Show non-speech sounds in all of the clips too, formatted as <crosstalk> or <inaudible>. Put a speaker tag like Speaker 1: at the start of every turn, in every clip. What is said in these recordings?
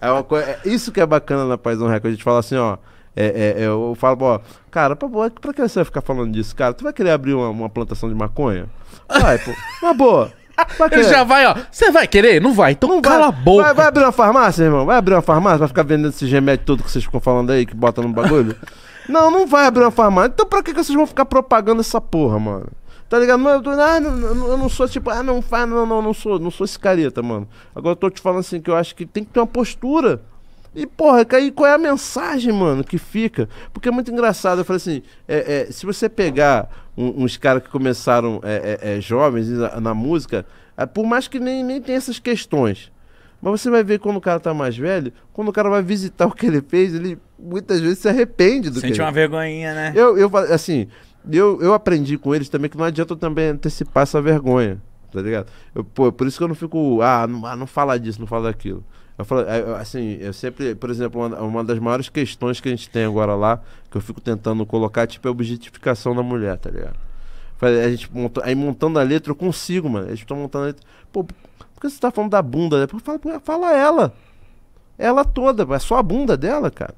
Speaker 1: É uma coisa, é, isso que é bacana na Paisão Record. A gente fala assim, ó. É, é, é eu falo, ó, cara, pra, pra que você vai ficar falando disso, cara? Tu vai querer abrir uma, uma plantação de maconha? Vai, pô. Uma boa. Ele já vai, ó. Você vai querer? Não vai. Então não cala vai, a boca. Vai, vai, abrir uma farmácia, irmão? Vai abrir uma farmácia? Vai ficar vendendo esse remédios todo que vocês ficam falando aí, que bota no bagulho? <laughs> não, não vai abrir uma farmácia. Então pra que vocês vão ficar propagando essa porra, mano? Tá ligado? Não, eu, tô, ah, não, eu não sou tipo, ah, não faz, não, não, não sou, não sou esse careta, mano. Agora eu tô te falando assim que eu acho que tem que ter uma postura. E, porra, aí qual é a mensagem, mano, que fica? Porque é muito engraçado. Eu falei assim: é, é, se você pegar um, uns caras que começaram é, é, é jovens né, na, na música, é, por mais que nem, nem tem essas questões. Mas você vai ver quando o cara tá mais velho, quando o cara vai visitar o que ele fez, ele muitas vezes se arrepende do Sente que Sente uma ele... vergonhinha, né? Eu, eu assim, eu, eu aprendi com eles também que não adianta também antecipar essa vergonha, tá ligado? Eu, pô, por isso que eu não fico, ah, não, ah, não fala disso, não fala daquilo. Eu falo, é, assim, eu sempre, por exemplo, uma, uma, das maiores questões que a gente tem agora lá, que eu fico tentando colocar, tipo, é a objetificação da mulher, tá ligado? A gente monta, aí montando a letra, eu consigo, mano. Eles estão montando a letra. Pô, por que você tá falando da bunda? Né? Fala, fala ela. Ela toda, é só a bunda dela, cara.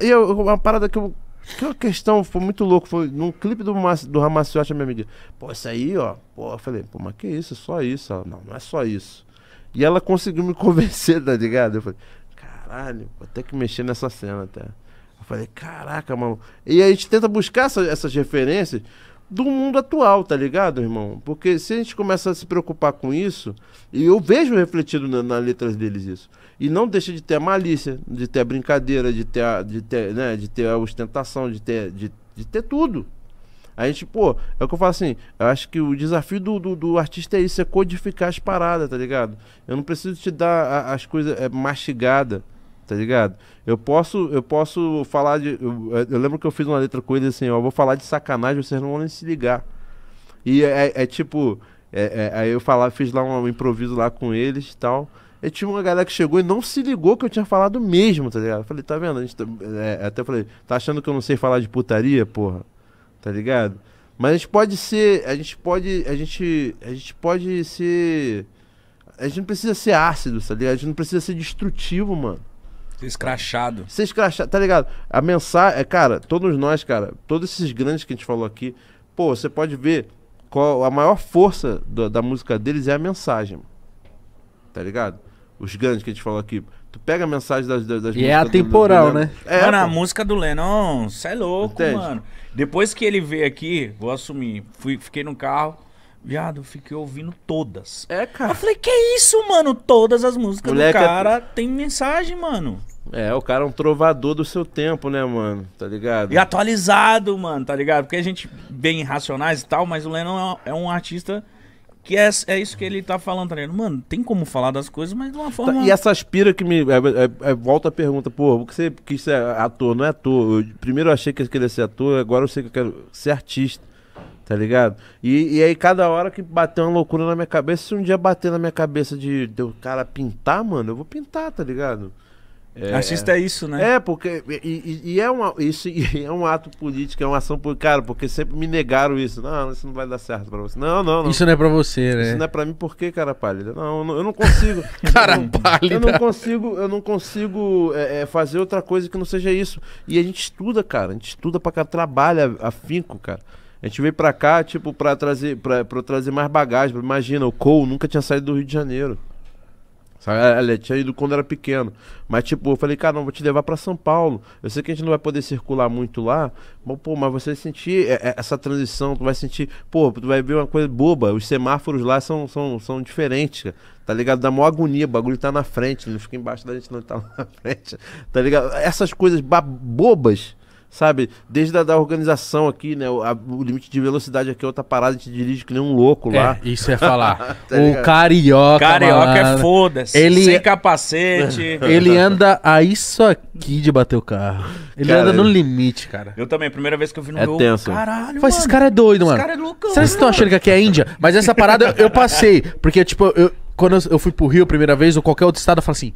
Speaker 1: E eu, uma parada que eu que uma questão, foi muito louco. Foi num clipe do, do Ramaciotti, minha amiga. Pô, isso aí, ó. Pô, eu falei, pô, mas que isso? Só isso? Ela, não, não é só isso. E ela conseguiu me <laughs> convencer, tá ligado? Eu falei, caralho, vou ter que mexer nessa cena até. Eu falei, caraca, mano. E a gente tenta buscar essa, essas referências, do mundo atual, tá ligado, irmão? Porque se a gente começa a se preocupar com isso, e eu vejo refletido nas na letras deles isso, e não deixa de ter a malícia, de ter a brincadeira, de ter a, de ter, né, de ter a ostentação, de ter, de, de ter tudo. A gente, pô, é o que eu falo assim, eu acho que o desafio do, do, do, artista é isso, é codificar as paradas, tá ligado? Eu não preciso te dar a, as coisas é, mastigada tá ligado? Eu posso, eu posso falar de. Eu, eu, lembro que eu fiz uma letra com ele assim, ó, eu vou falar de sacanagem, vocês não vão nem se ligar. E é, é, é tipo, é, é, aí eu falar, fiz lá um, um improviso lá com eles e tal. E tinha uma galera que chegou e não se ligou que eu tinha falado mesmo, tá ligado? Eu falei, tá vendo? A gente tá, é, é até falei, tá achando que eu não sei falar de putaria, porra? Tá ligado? Mas a gente pode ser. A gente pode. A gente. A gente pode ser. A gente não precisa ser ácido, tá ligado? A gente não precisa ser destrutivo, mano. Ser escrachado. Ser escrachado, tá ligado? A mensagem, é, cara, todos nós, cara, todos esses grandes que a gente falou aqui, pô, você pode ver qual a maior força do, da música deles é a mensagem. Tá ligado? Os grandes que a gente falou aqui. Tu pega a mensagem das, das, músicas E é atemporal, do, né? É, mano, pô. a
Speaker 2: música do Lennon, você é louco, Entende? mano. Depois que ele veio aqui, vou assumir, fui, fiquei no carro, Viado, fiquei ouvindo todas. É, cara. Eu falei, que isso, mano? Todas as músicas Moleque do é cara tem mensagem, mano.
Speaker 1: É, o cara é um trovador do seu tempo, né, mano? Tá ligado? E
Speaker 2: atualizado, mano, tá ligado? Porque a gente vem racionais e tal, mas o Lennon é um artista que é, é isso que ele tá falando, tá ligado? Mano, tem como falar das coisas, mas de uma forma. Tá, e essa
Speaker 1: aspira que me. É, é, é volta a pergunta, pô, que você quis ser ator? Não é ator. Eu, primeiro eu achei que eu queria ser ator, agora eu sei que eu quero ser artista. Tá ligado? E, e aí, cada hora que bater uma loucura na minha cabeça, se um dia bater na minha cabeça de, de o cara pintar, mano, eu vou pintar, tá ligado? É, Artista é isso, né? É, porque. E, e, e é, uma, isso, <laughs> é um ato político, é uma ação política. Cara, porque sempre me negaram isso. Não, isso não vai dar certo pra você. Não, não, não. Isso não é pra você, né? Isso não é pra mim, por quê cara pálida? Não, eu não, eu não consigo. <laughs> cara eu não, pálida. Eu não consigo, eu não consigo é, é, fazer outra coisa que não seja isso. E a gente estuda, cara. A gente estuda pra cá, trabalha afinco, cara. A gente veio pra cá, tipo, pra trazer, pra, pra trazer mais bagagem. Imagina, o Cole nunca tinha saído do Rio de Janeiro. Sabe? É, ele tinha ido quando era pequeno. Mas, tipo, eu falei, cara, não, vou te levar para São Paulo. Eu sei que a gente não vai poder circular muito lá. Mas, pô, mas você vai sentir é, é, essa transição, tu vai sentir, pô, tu vai ver uma coisa boba. Os semáforos lá são, são, são diferentes, tá ligado? Dá mó agonia, o bagulho tá na frente, não fica embaixo da gente, não, tá na frente. Tá ligado? Essas coisas bobas sabe? Desde a da organização aqui, né? O, a, o, limite de velocidade aqui é outra parada, a gente dirige que nem um louco lá. É, isso é falar. <laughs> tá o carioca. Carioca é foda-se. sem é- capacete. <laughs> Ele
Speaker 2: anda a isso aqui de bater o carro. Ele cara, anda no limite, cara. Eu também, primeira vez que eu vi no é meu. Tenso. Caralho. Mas esse cara é doido, mano. Esse cara é Será que vocês estão achando que aqui é Índia? Mas essa parada eu, passei. Porque, tipo, eu, quando eu, eu fui pro Rio a primeira vez, ou qualquer outro estado, eu falo assim.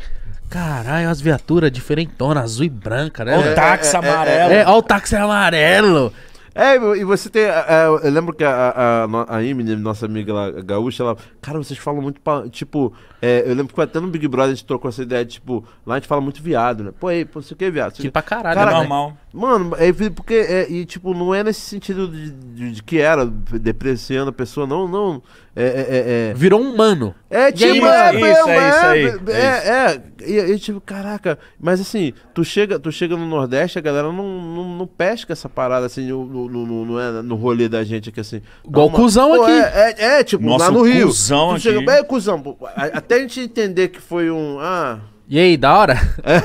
Speaker 2: Caralho, as viaturas diferentonas, azul e branca, né? Olha é, é, é, o táxi amarelo. É,
Speaker 1: olha o táxi amarelo. É, e você tem. É, é, eu lembro que a, a, a nossa amiga lá, gaúcha, ela. Cara, vocês falam muito. Tipo, é, eu lembro que até no Big Brother a gente trocou essa ideia, tipo, lá a gente fala muito viado, né? Pô, aí, pô, você quer viado? Que pra caralho, cara, é normal. Mano, é porque. É, e, tipo, não é nesse sentido de, de, de que era, depreciando a pessoa, não, não. É, é, é Virou um É, tipo, isso, é, isso, é, isso aí. É, é, E, tipo, caraca. Mas assim, tu chega, tu chega no Nordeste, a galera não, não, não pesca essa parada, assim, o no, no, no, é no rolê da gente aqui assim. Igual não, cuzão aqui. É, é, é, tipo, nosso lá no Rio. Cuzão tipo, aqui. Chega, é, cuzão. Até a gente entender que foi um. Ah, e aí,
Speaker 2: da hora? É.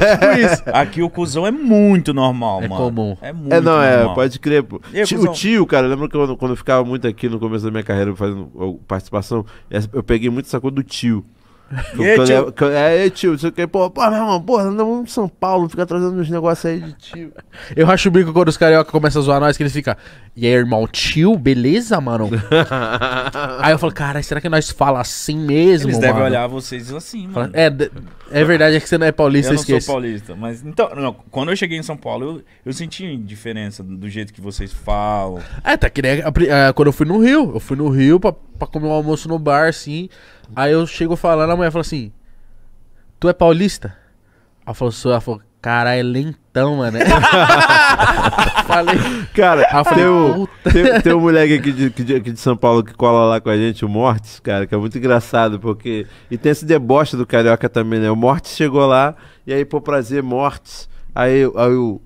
Speaker 2: <laughs> Tipo aqui o cuzão é muito normal, é mano. É comum. É, é muito É, não, normal. é, pode crer, tio, o tio,
Speaker 1: cara, lembra que eu, quando eu ficava muito aqui no começo da minha carreira fazendo participação, é, eu peguei muito essa coisa do tio. É, aí, tio? Eu, é, tio, você quer Pô, pô, meu irmão, porra, andamos em São Paulo, fica trazendo uns negócios aí de tio. <laughs> Eu racho o bico quando os carioca começam
Speaker 2: a zoar nós, que eles ficam, e aí, irmão, tio, beleza, mano?
Speaker 1: <laughs> aí eu falo, cara,
Speaker 2: será que nós fala assim mesmo? Eles mano? devem olhar vocês assim, mano. É, é verdade, é que você não é paulista, eu não sou paulista, mas então, não, quando eu cheguei em São Paulo, eu, eu senti diferença do jeito que vocês falam. É, tá que nem a, a, é, quando eu fui no Rio. Eu fui no Rio pra pra comer um almoço no bar, assim. Aí eu chego falando, a mulher fala assim: Tu é paulista? Ela falou: Sou. Ela falou: Caralho, é lentão, mano. <laughs> Falei.
Speaker 1: Cara, ah, tem, um, tem, tem, um moleque aqui de, aqui de São Paulo que cola lá com a gente, o Mortes, cara, que é muito engraçado, porque. E tem esse deboche do carioca também, né? O Mortes chegou lá, e aí, pô, prazer, Mortes. Aí, aí o,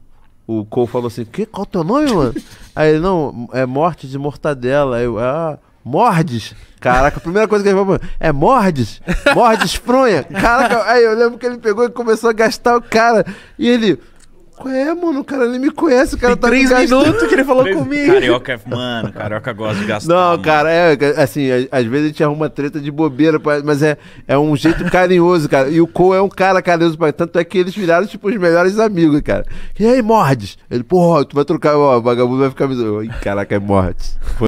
Speaker 1: o Cole falou assim: que, Qual é o teu nome, mano? aí ele, não, é morte de Mortadela. Aí eu, ah. Mordes? Caraca, a primeira coisa que ele falou é mordes? Mordes fronha? Caraca, aí eu lembro que ele pegou e começou a gastar o cara. E ele, qual é, mano? O cara nem me conhece, o cara Tem tá três minutos que ele falou comigo. Carioca, mano, carioca gosta de gastar. Não, mano. cara, é, é assim, às vezes a gente arruma treta de bobeira, mas é, é um jeito carinhoso, cara. E o Cole é um cara carinhoso, tanto é que eles viraram, tipo, os melhores amigos, cara. E aí, mordes? Ele, porra, tu vai trocar, ó, o vagabundo vai ficar me. Caraca, é mordes. Foi